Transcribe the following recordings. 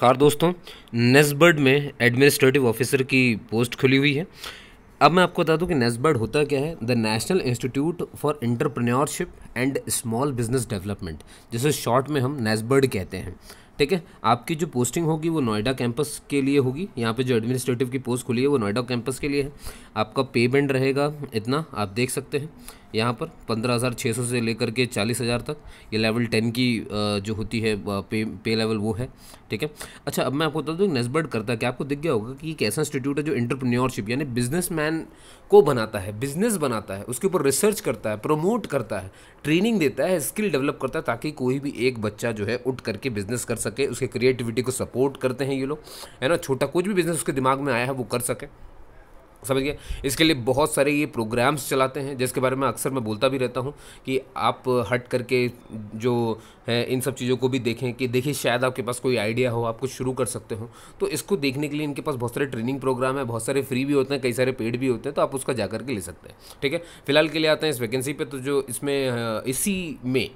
car दोस्तों नेसबर्ड में administrative officer की पोस्ट खुली हुई है अब मैं आपको बता दूं कि नेसबर्ड होता क्या है the National Institute for Entrepreneurship and Small Business Development जिसे शॉर्ट में हम नेसबर्ड कहते हैं ठीक है आपकी जो पोस्टिंग होगी वो नोएडा कैंपस के लिए होगी यहाँ पे जो एडमिनिस्ट्रेटिव की पोस्ट खुली है वो नोएडा कैंपस के लिए है आपका पेमेंट रहेगा इतना आप देख सकते हैं यहाँ पर पंद्रह हज़ार छः सौ से लेकर के चालीस हज़ार तक ये लेवल टेन की जो होती है पे पे लेवल वो है ठीक है अच्छा अब मैं आपको बता दूँ नेसबर्ड करता है क्या आपको दिख गया होगा कि एक ऐसा इंस्टीट्यूट है जो इंटरप्रन्योरशिप यानी बिजनेस को बनाता है बिजनेस बनाता है उसके ऊपर रिसर्च करता है प्रमोट करता है ट्रेनिंग देता है स्किल डेवलप करता है ताकि कोई भी एक बच्चा जो है उठ करके बिजनेस कर सके उसके क्रिएटिविटी को सपोर्ट करते हैं ये लोग है ना छोटा कुछ भी बिजनेस उसके दिमाग में आया है वो कर सके समझ गया इसके लिए बहुत सारे ये प्रोग्राम्स चलाते हैं जिसके बारे में अक्सर मैं बोलता भी रहता हूँ कि आप हट करके जो है इन सब चीज़ों को भी देखें कि देखिए शायद आपके पास कोई आइडिया हो आप कुछ शुरू कर सकते हो तो इसको देखने के लिए इनके पास बहुत सारे ट्रेनिंग प्रोग्राम है बहुत सारे फ्री भी होते हैं कई सारे पेड भी होते हैं तो आप उसका जा करके ले सकते हैं ठीक है फिलहाल के लिए आते हैं इस वैकेंसी पर तो जो इसमें इसी में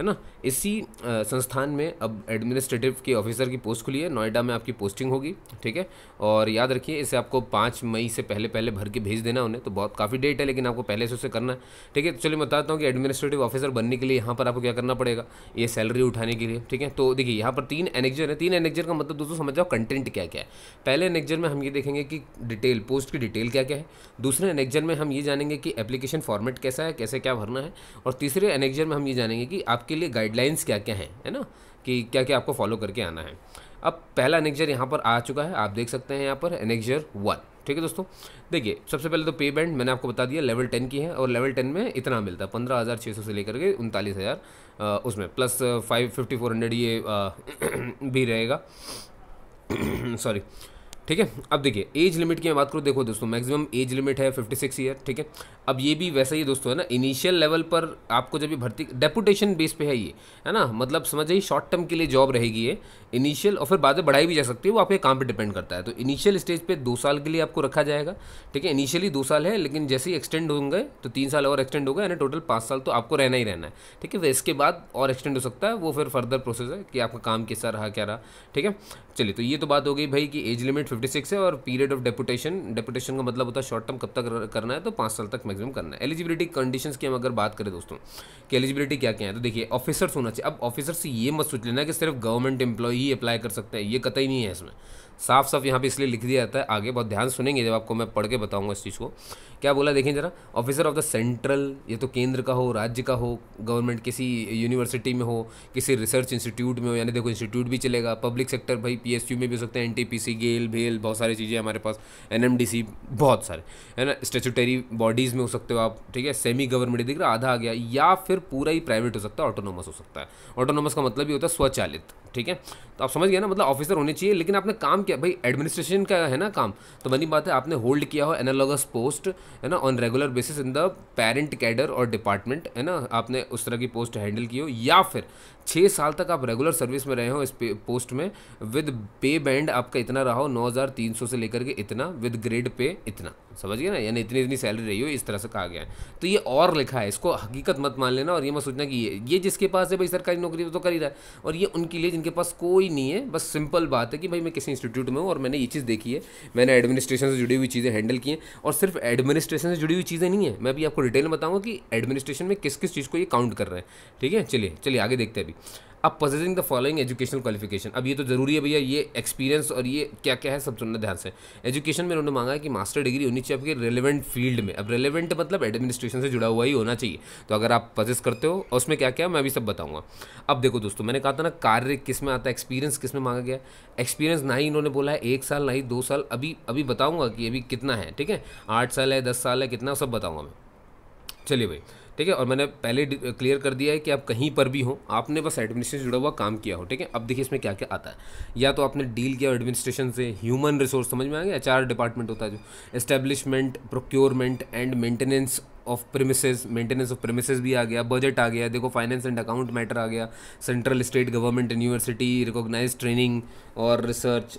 है ना इसी संस्थान में अब एडमिनिस्ट्रेटिव के ऑफिसर की पोस्ट खुली है नोएडा में आपकी पोस्टिंग होगी ठीक है और याद रखिए इसे आपको पाँच मई से पहले पहले भर के भेज देना उन्हें तो बहुत काफ़ी डेट है लेकिन आपको पहले से उसे करना है ठीक है तो चलिए बताता हूँ कि एडमिनिस्ट्रेटिव ऑफिसर बनने के लिए यहाँ पर आपको क्या करना पड़ेगा ये सैलरी उठाने के लिए ठीक है तो देखिए यहाँ पर तीन एनेक्जर है तीन एनेक्जर का मतलब दोस्तों समझ जाओ कंटेंट क्या क्या है पहले एनेक्जर में हम ये देखेंगे कि डिटेल पोस्ट की डिटेल क्या क्या है दूसरे एनेक्जर में हम ये जानेंगे कि एप्लीकेशन फॉर्मेट कैसा है कैसे क्या भरना है और तीसरे एनेक्जर में हम ये जानेंगे कि आप आपके लिए गाइडलाइंस क्या क्या हैं है ना कि क्या क्या आपको फॉलो करके आना है अब पहला एनेक्जर यहाँ पर आ चुका है आप देख सकते हैं यहाँ पर एनेक्जर वन ठीक है दोस्तों देखिए सबसे पहले तो पे बैंड मैंने आपको बता दिया लेवल टेन की है और लेवल टेन में इतना मिलता है पंद्रह हज़ार छः सौ से लेकर के उनतालीस हज़ार उसमें plus five fifty four hundred ये आ, भी रहेगा सॉरी ठीक है अब देखिए एज लिमिट की मैं बात करूँ देखो दोस्तों मैक्सिमम एज लिमिट है फिफ्टी सिक्स ईयर ठीक है अब ये भी वैसा ही दोस्तों है ना इनिशियल लेवल पर आपको जब भी भर्ती डेपुटेशन बेस पे है ये है ना मतलब समझ समझिए शॉर्ट टर्म के लिए जॉब रहेगी ये इनिशियल और फिर बाद में बढ़ाई भी जा सकती है वो आपके काम पर डिपेंड करता है तो इनिशियल स्टेज पर दो साल के लिए आपको रखा जाएगा ठीक है इनिशियली दो साल है लेकिन जैसे ही एक्सटेंड होंगे तो तीन साल और एक्सटेंड होगा यानी टोटल पाँच साल तो आपको रहना ही रहना है ठीक है इसके बाद और एक्सटेंड हो सकता है वो फिर फर्दर प्रोसेस है कि आपका काम कैसा रहा क्या रहा ठीक है चलिए तो ये तो बात हो गई भाई कि एज लिमिट फिफ्टी सिक्स है और पीरियड ऑफ डेपुटेशन डेपुटेशन का मतलब होता है शॉर्ट टर्म कब तक करना है तो पाँच साल तक मैक्सिमम करना है एलिजिबिलिटी कंडीशंस की हम अगर बात करें दोस्तों कि एलिजिबिलिटी क्या क्या है तो देखिए ऑफिसर्स होना चाहिए अब ऑफिसर्स ये मत सोच लेना कि सिर्फ गवर्नमेंट एम्प्लॉय ही अप्लाई कर सकते हैं ये कतई नहीं है इसमें साफ साफ यहाँ पे इसलिए लिख दिया जाता है आगे बहुत ध्यान सुनेंगे जब आपको मैं पढ़ के बताऊंगा इस चीज़ को क्या बोला देखें जरा ऑफिसर ऑफ द सेंट्रल ये तो केंद्र का हो राज्य का हो गवर्नमेंट किसी यूनिवर्सिटी में हो किसी रिसर्च इंस्टीट्यूट में हो यानी देखो इंस्टीट्यूट भी चलेगा पब्लिक सेक्टर भाई पी में भी हो सकते हैं एन गेल भेल बहुत सारी चीज़ें हमारे पास एन बहुत सारे है ना स्टेचुटरी बॉडीज़ में हो सकते हो आप ठीक है सेमी गवर्नमेंट दिख रहा आधा आ गया या फिर पूरा ही प्राइवेट हो सकता है ऑटोनोमस हो सकता है ऑटोनोमस का मतलब ये होता है स्वचालित ठीक है तो आप समझ गए ना मतलब ऑफिसर होने चाहिए लेकिन आपने काम किया भाई एडमिनिस्ट्रेशन का है ना काम तो बनी बात है आपने होल्ड किया हो एनालॉगस पोस्ट है ना on regular basis in the parent cadre और डिपार्टमेंट है ना आपने उस तरह की पोस्ट हैंडल की हो या फिर छः साल तक आप रेगुलर सर्विस में रहे हो इस पोस्ट में विद पे बैंड आपका इतना रहा हो नौ हज़ार तीन सौ से लेकर के इतना विद ग्रेड पे इतना समझिए ना यानी इतनी इतनी सैलरी रही हो इस तरह से कहा गया है तो ये और लिखा है इसको हकीकत मत मान लेना और ये मत सोचना कि ये ये जिसके पास है भाई सरकारी नौकरी तो कर ही रहा है और ये उनके लिए जिनके पास कोई नहीं है बस सिंपल बात है कि भाई मैं किसी इंस्टीट्यूट में हूँ और मैंने ये चीज़ देखी है मैंने एडमिनिस्ट्रेशन से जुड़ी हुई चीज़ें हैंडल की हैं और सिर्फ एडमिनिस्ट्रेशन से जुड़ी हुई चीज़ें नहीं है मैं अभी आपको डिटेल में बताऊँगा कि एडमिनिस्ट्रेशन में किस किस चीज़ को ये काउंट कर रहे हैं ठीक है चलिए चलिए आगे देखते हैं अभी अब possessing the following educational qualification अब ये तो ज़रूरी है भैया ये एक्सपीरियंस और ये क्या क्या है सब सुनना ध्यान से एजुकेशन में उन्होंने मांगा है कि मास्टर डिग्री होनी चाहिए आपके रेलिवेंट फील्ड में अब रेलिवेंट मतलब एडमिनिस्ट्रेशन से जुड़ा हुआ ही होना चाहिए तो अगर आप पजेस करते हो और उसमें क्या क्या है मैं अभी सब बताऊंगा अब देखो दोस्तों मैंने कहा था ना कार्य किस में आता है एक्सपीरियंस किस में मांगा गया एक्सपीरियंस ना ही इन्होंने बोला है एक साल ना ही दो साल अभी अभी बताऊँगा कि अभी कितना है ठीक है आठ साल है दस साल है कितना सब बताऊँगा मैं चलिए भाई ठीक है और मैंने पहले क्लियर कर दिया है कि आप कहीं पर भी हो आपने बस एडमिनिस्ट्रेशन जुड़ा हुआ काम किया हो ठीक है अब देखिए इसमें क्या क्या आता है या तो आपने डील किया एडमिनिस्ट्रेशन से ह्यूमन रिसोर्स समझ में आ गया एच डिपार्टमेंट होता है जो establishment procurement and maintenance of premises maintenance of premises भी आ गया बजट आ गया देखो फाइनेंस एंड अकाउंट मैटर आ गया central state government university recognise training और research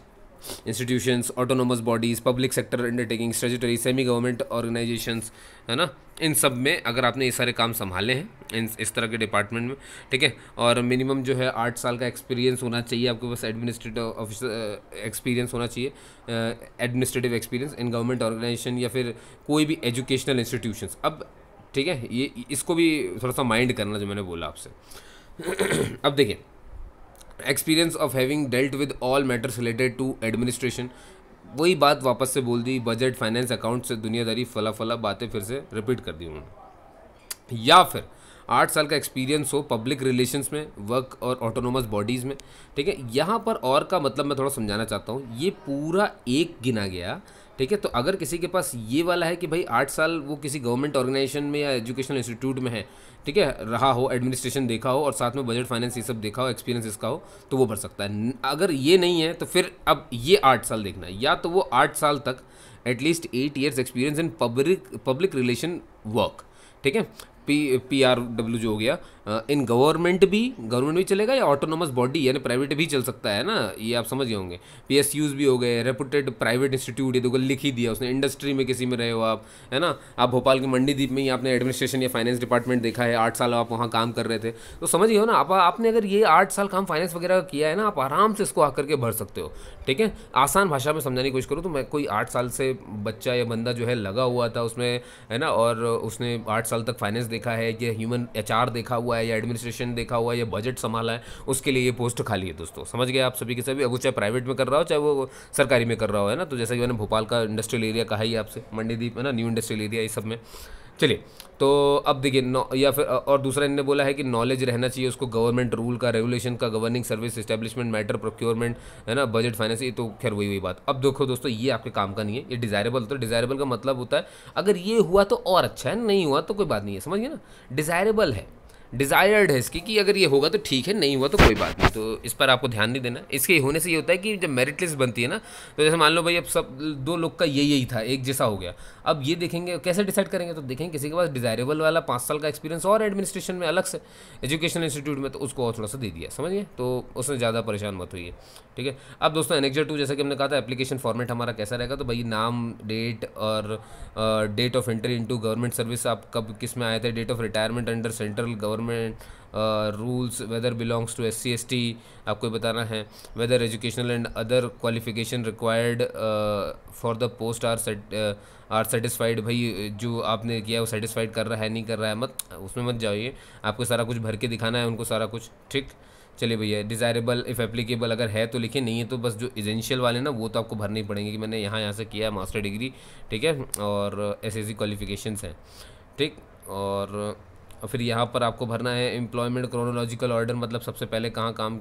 institutions autonomous bodies public sector undertaking statutory semi government organisations है ना इन सब में अगर आपने ये सारे काम संभाले हैं इन इस तरह के डिपार्टमेंट में ठीक है और मिनिमम जो है आठ साल का एक्सपीरियंस होना चाहिए आपके पास एडमिनिस्ट्रेटिव ऑफिसर एक्सपीरियंस होना चाहिए administrative experience in government organisation या फिर कोई भी एजुकेशनल इंस्टीट्यूशंस अब ठीक है ये इसको भी थोड़ा सा माइंड करना जो मैंने बोला आपसे अब देखिए experience of having dealt with all matters related to administration वही बात वापस से बोल दी बजट फाइनेंस अकाउंट से दुनियादारी फला फला बातें फिर से रिपीट कर दी उन्होंने या फिर आठ साल का एक्सपीरियंस हो पब्लिक रिलेशंस में वर्क और ऑटोनोमस बॉडीज़ में ठीक है यहाँ पर और का मतलब मैं थोड़ा समझाना चाहता हूँ ये पूरा एक गिना गया ठीक है तो अगर किसी के पास ये वाला है कि भाई आठ साल वो किसी गवर्नमेंट ऑर्गेनाइजेशन में या एजुकेशनल इंस्टीट्यूट में है ठीक है रहा हो एडमिनिस्ट्रेशन देखा हो और साथ में बजट फाइनेंस ये सब देखा हो एक्सपीरियंस इसका हो तो वो भर सकता है अगर ये नहीं है तो फिर अब ये आठ साल देखना है या तो वो आठ साल तक at least eight years experience in public public relation work ठीक है पी पी आर डब्ल्यू जो हो गया इन गवर्नमेंट भी गवर्नमेंट भी चलेगा या ऑटोनोमस बॉडी यानी प्राइवेट भी चल सकता है ना ये आप समझ गए होंगे पी एस यूज़ भी हो गए रेपुटेड प्राइवेट इंस्टीट्यूट ये तो लिख ही दिया उसने इंडस्ट्री में किसी में रहे हो आप है ना आप भोपाल के दीप में ही आपने एडमिनिस्ट्रेशन या फाइनेंस डिपार्टमेंट देखा है आठ साल आप वहाँ काम कर रहे थे तो समझ गए हो ना आप आपने अगर ये आठ साल काम फाइनेंस वगैरह का किया है ना आप आराम से इसको आकर के भर सकते हो ठीक है आसान भाषा में समझाने की कोशिश करूँ तो मैं कोई आठ साल से बच्चा या बंदा जो है लगा हुआ था उसमें है ना और उसने आठ साल तक फाइनेंस देखा है या ह्यूमन एच देखा हुआ हुआ है या एडमिनिस्ट्रेशन देखा हुआ है या बजट संभाला है उसके लिए ये पोस्ट खाली है दोस्तों समझ गए आप सभी के सभी अब चाहे प्राइवेट में कर रहा हो चाहे वो सरकारी में कर रहा हो है ना तो जैसा कि मैंने भोपाल का इंडस्ट्रियल एरिया कहा ही आपसे मंडीदीप है ना न्यू इंडस्ट्रियल एरिया इस सब में चलिए तो अब देखिए या फिर और दूसरा इनने बोला है कि नॉलेज रहना चाहिए उसको गवर्नमेंट रूल का रेगुलेशन का governing service establishment matter procurement है ना बजट फाइनेंस ये तो खैर वही वही बात अब देखो दोस्तों ये आपके काम का नहीं है ये डिजायरेबल तो डिजायरेबल का मतलब होता है अगर ये हुआ तो और अच्छा है नहीं हुआ तो कोई बात नहीं है समझिए ना डिजायरेबल है डिज़ायर्ड है इसकी कि अगर ये होगा तो ठीक है नहीं हुआ तो कोई बात नहीं तो इस पर आपको ध्यान नहीं देना इसके होने से ये होता है कि जब मेरिट लिस्ट बनती है ना तो जैसे मान लो भाई अब सब दो लोग का ये यही था एक जैसा हो गया अब ये देखेंगे कैसे डिसाइड करेंगे तो देखेंगे किसी के पास डिज़ायरेबल वाला पाँच साल का एक्सपीरियंस और एडमिनिस्ट्रेशन में अलग से एजुकेशन इंस्टीट्यूट में तो उसको और थोड़ा सा दे दिया समझिए तो उसमें ज़्यादा परेशान मत हुई ठीक है अब दोस्तों एनेक्जर टू जैसे कि हमने कहा था एप्लीकेशन फॉर्मेट हमारा कैसा रहेगा तो भाई नाम डेट और date of entry into government service आप कब किस में आए थे date of retirement under central government government rules whether belongs to S C S T आपको बताना है whether educational and other qualification required for the post are set are satisfied भाई जो आपने किया वो सेटिस्फाइड कर रहा है नहीं कर रहा है मत उसमें मत जाइए आपको सारा कुछ भर के दिखाना है उनको सारा कुछ ठीक चलिए भैया डिज़ायरेबल इफ़ एप्लीकेबल अगर है तो लिखिए नहीं है तो बस जो इजेंशियल वाले ना वो तो आपको भरने ही पड़ेंगे कि मैंने यहाँ यहाँ से किया है मास्टर डिग्री ठीक है और एस एस क्वालिफिकेशन हैं ठीक और और फिर यहाँ पर आपको भरना है एम्प्लॉयमेंट क्रोनोलॉजिकल ऑर्डर मतलब सबसे पहले कहाँ काम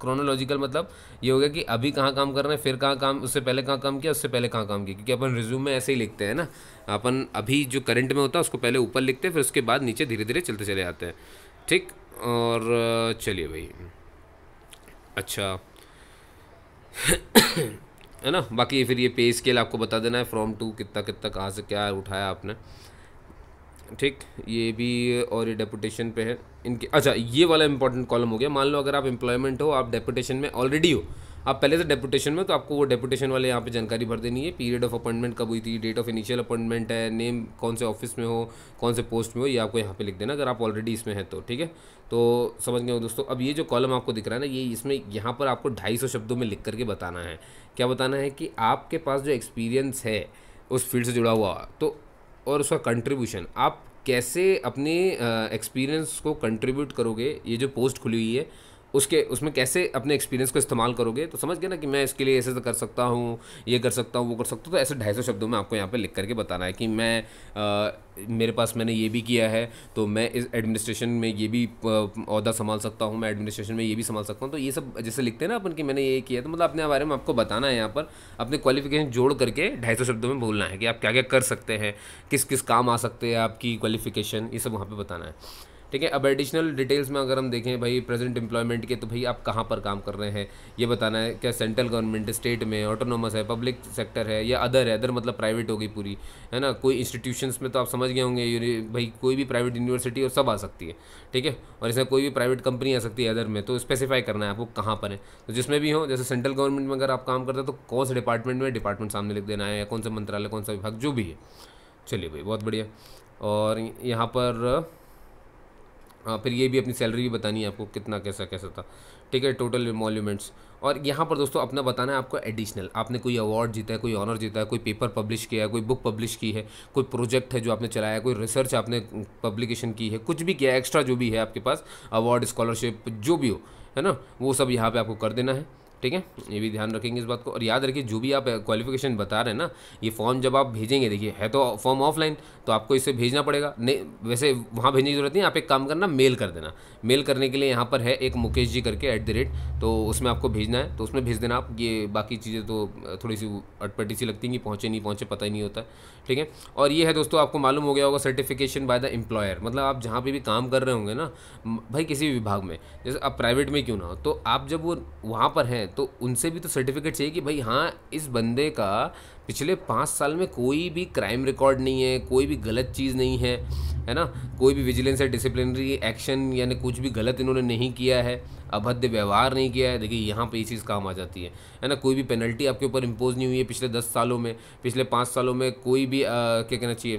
क्रोनोलॉजिकल मतलब ये हो गया कि अभी कहाँ काम कर रहे हैं फिर कहाँ काम उससे पहले कहाँ काम किया उससे पहले कहाँ काम किया क्योंकि अपन रिज्यूम में ऐसे ही लिखते हैं ना अपन अभी जो करंट में होता है उसको पहले ऊपर लिखते हैं फिर उसके बाद नीचे धीरे धीरे चलते चले जाते हैं ठीक और चलिए भाई अच्छा है ना बाकी फिर ये पे स्केल आपको बता देना है फ्रॉम टू कितना कितना कहाँ से क्या उठाया आपने ठीक ये भी और ये डेपुटेशन पे है इनके अच्छा ये वाला इंपॉर्टेंट कॉलम हो गया मान लो अगर आप एम्प्लॉयमेंट हो आप डेपुटेशन में ऑलरेडी हो आप पहले से डेपुटेशन में तो आपको वो डेपुटेशन वाले यहाँ पे जानकारी भर देनी है पीरियड ऑफ अपॉइंटमेंट कब हुई थी डेट ऑफ इनिशियल अपॉइंटमेंट है नेम कौन से ऑफिस में हो कौन से पोस्ट में हो ये आपको यहाँ पे लिख देना अगर आप ऑलरेडी इसमें हैं तो ठीक है तो समझ गए दोस्तों अब ये जो कॉलम आपको दिख रहा है ना ये इसमें यहाँ पर आपको ढाई शब्दों में लिख करके बताना है क्या बताना है कि आपके पास जो एक्सपीरियंस है उस फील्ड से जुड़ा हुआ तो और उसका कंट्रीब्यूशन आप कैसे अपने एक्सपीरियंस को कंट्रीब्यूट करोगे ये जो पोस्ट खुली हुई है उसके उसमें कैसे अपने एक्सपीरियंस को इस्तेमाल करोगे तो समझ गए ना कि मैं इसके लिए ऐसे कर सकता हूँ ये कर सकता हूँ वो कर सकता हूँ तो ऐसे ढाई सौ शब्दों में आपको यहाँ पर लिख करके बताना है कि मैं आ, मेरे पास मैंने ये भी किया है तो मैं इस एडमिनिस्ट्रेशन में ये भी अहदा संभाल सकता हूँ मैं एडमिनिस्ट्रेशन में ये भी संभाल सकता हूँ तो ये सब जैसे लिखते हैं ना अपन कि मैंने ये किया तो मतलब अपने बारे में आपको बताना है यहाँ पर अपने क्वालिफिकेशन जोड़ करके ढाई सौ शब्दों में बोलना है कि आप क्या क्या कर सकते हैं किस किस काम आ सकते हैं आपकी क्वालिफिकेशन ये सब वहाँ पर बताना है ठीक है अब एडिशनल डिटेल्स में अगर हम देखें भाई प्रेजेंट एम्प्लॉयमेंट के तो भाई आप कहाँ पर काम कर रहे हैं ये बताना है क्या सेंट्रल गवर्नमेंट स्टेट में ऑटोनोमस है पब्लिक सेक्टर है या अदर है अदर मतलब प्राइवेट होगी पूरी है ना कोई इंस्टीट्यूशंस में तो आप समझ गए होंगे भाई कोई भी प्राइवेट यूनिवर्सिटी और सब आ सकती है ठीक है और इसमें कोई भी प्राइवेट कंपनी आ सकती है अदर में तो स्पेसिफाई करना है आपको कहाँ पर है तो जिसमें भी हो जैसे सेंट्रल गवर्नमेंट में अगर आप काम करते हैं तो कौन से डिपार्टमेंट में डिपार्टमेंट सामने लिख देना है या कौन सा मंत्रालय कौन सा विभाग जो भी है चलिए भाई बहुत बढ़िया और यहाँ पर हाँ फिर ये भी अपनी सैलरी भी बतानी है आपको कितना कैसा कैसा था ठीक है टोटल मॉल्यूमेंट्स और यहाँ पर दोस्तों अपना बताना है आपको एडिशनल आपने कोई अवार्ड जीता है कोई ऑनर जीता है कोई पेपर पब्लिश किया है कोई बुक पब्लिश की है कोई प्रोजेक्ट है जो आपने चलाया है कोई रिसर्च आपने पब्लिकेशन की है कुछ भी किया है एक्स्ट्रा जो भी है आपके पास अवार्ड स्कॉलरशिप जो भी हो है ना वो सब यहाँ पर आपको कर देना है ठीक है ये भी ध्यान रखेंगे इस बात को और याद रखिए जो भी आप क्वालिफिकेशन बता रहे हैं ना ये फॉर्म जब आप भेजेंगे देखिए है तो फॉर्म ऑफलाइन तो आपको इसे भेजना पड़ेगा नहीं वैसे वहाँ भेजने की ज़रूरत नहीं आप एक काम करना मेल कर देना मेल करने के लिए यहाँ पर है एक मुकेश जी करके एट द रेट तो उसमें आपको भेजना है तो उसमें भेज देना आप ये बाकी चीज़ें तो थोड़ी सी अटपटी सी लगती हैं कि पहुँचे नहीं पहुँचे पता ही नहीं होता ठीक है और ये है दोस्तों आपको मालूम हो गया होगा सर्टिफिकेशन बाय द एम्प्लॉयर मतलब आप जहाँ पर भी काम कर रहे होंगे ना भाई किसी भी विभाग में जैसे आप प्राइवेट में क्यों ना हो तो आप जब वो वहाँ पर हैं तो उनसे भी तो सर्टिफिकेट चाहिए कि भाई हाँ इस बंदे का पिछले पाँच साल में कोई भी क्राइम रिकॉर्ड नहीं है कोई भी गलत चीज़ नहीं है है ना कोई भी विजिलेंस या डिसिप्लिनरी एक्शन यानी कुछ भी गलत इन्होंने नहीं किया है अभद्र व्यवहार नहीं किया है देखिए यहाँ पे ये चीज़ काम आ जाती है है ना कोई भी पेनल्टी आपके ऊपर इम्पोज नहीं हुई है पिछले दस सालों में पिछले पाँच सालों में कोई भी आ, क्या कहना चाहिए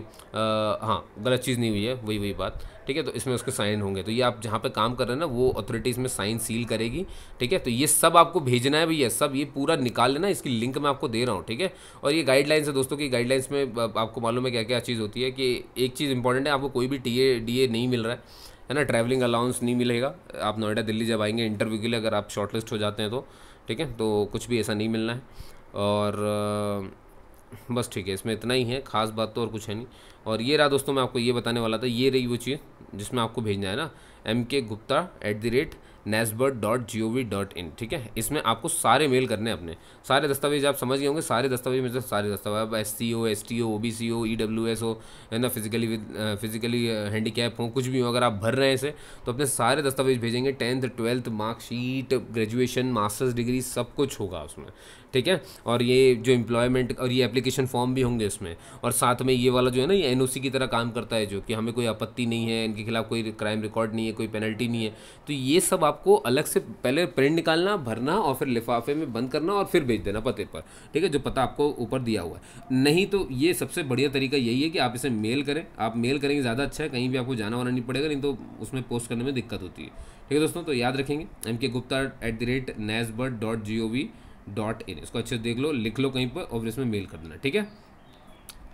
हाँ गलत चीज़ नहीं हुई है वही वही बात ठीक है तो इसमें उसके साइन होंगे तो ये आप जहाँ पे काम कर रहे हैं ना वो अथॉरिटी इसमें साइन सील करेगी ठीक है तो ये सब आपको भेजना है भैया सब ये पूरा निकाल लेना इसकी लिंक मैं आपको दे रहा हूँ ठीक है और ये गाइडलाइंस है दोस्तों की गाइडलाइंस में आपको मालूम है क्या क्या चीज़ होती है कि एक चीज़ इंपॉर्टेंट है आपको कोई भी टी ए नहीं मिल रहा है है ना ट्रैवलिंग अलाउंस नहीं मिलेगा आप नोएडा दिल्ली जब आएंगे इंटरव्यू के लिए अगर आप शॉर्टलिस्ट हो जाते हैं तो ठीक है तो कुछ भी ऐसा नहीं मिलना है और बस ठीक है इसमें इतना ही है ख़ास बात तो और कुछ है नहीं और ये रहा दोस्तों मैं आपको ये बताने वाला था ये रही वो चीज़ जिसमें आपको भेजना है ना M K Gupta at the rate NIESBUD dot G O V dot in ठीक है इसमें आपको सारे मेल करने अपने सारे दस्तावेज आप समझ गए होंगे सारे दस्तावेज में से सारे दस्तावेज S C or S T or O B C or E W S हो है ना फिजिकली विद फिजिकली हैंडीकैप हो कुछ भी हो अगर आप भर रहे हैं इसे तो अपने सारे दस्तावेज भेजेंगे tenth twelfth marksheet graduation masters degree सब कुछ होगा उसमें ठीक है और ये जो एम्प्लॉयमेंट और ये एप्लीकेशन फॉर्म भी होंगे इसमें और साथ में ये वाला जो है ना ये सी की तरह काम करता है जो कि हमें कोई आपत्ति नहीं है इनके खिलाफ कोई क्राइम रिकॉर्ड नहीं है कोई पेनल्टी नहीं है तो ये सब आप आपको अलग से पहले प्रिंट निकालना भरना और फिर लिफाफे में बंद करना और फिर भेज देना पते पर ठीक है जो पता आपको ऊपर दिया हुआ है नहीं तो ये सबसे बढ़िया तरीका यही है कि आप इसे मेल करें आप मेल करेंगे ज़्यादा अच्छा है कहीं भी आपको जाना वाना नहीं पड़ेगा नहीं तो उसमें पोस्ट करने में दिक्कत होती है ठीक है दोस्तों तो याद रखेंगे M K Gupta at the rate NIESBUD dot G O V dot in इसको अच्छे से देख लो लिख लो कहीं पर और इसमें मेल कर देना ठीक है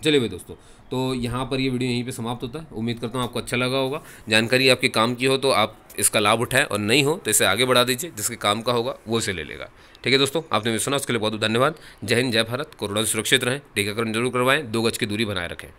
चलिए भाई दोस्तों तो यहाँ पर ये वीडियो यहीं पे समाप्त होता है उम्मीद करता हूँ आपको अच्छा लगा होगा जानकारी आपके काम की हो तो आप इसका लाभ उठाएं और नहीं हो तो इसे आगे बढ़ा दीजिए जिसके काम का होगा वो इसे ले लेगा ठीक है दोस्तों आपने भी सुना उसके लिए बहुत बहुत धन्यवाद जय हिंद जय भारत कोरोना से सुरक्षित रहें टीकाकरण जरूर करवाएं दो गज की दूरी बनाए रखें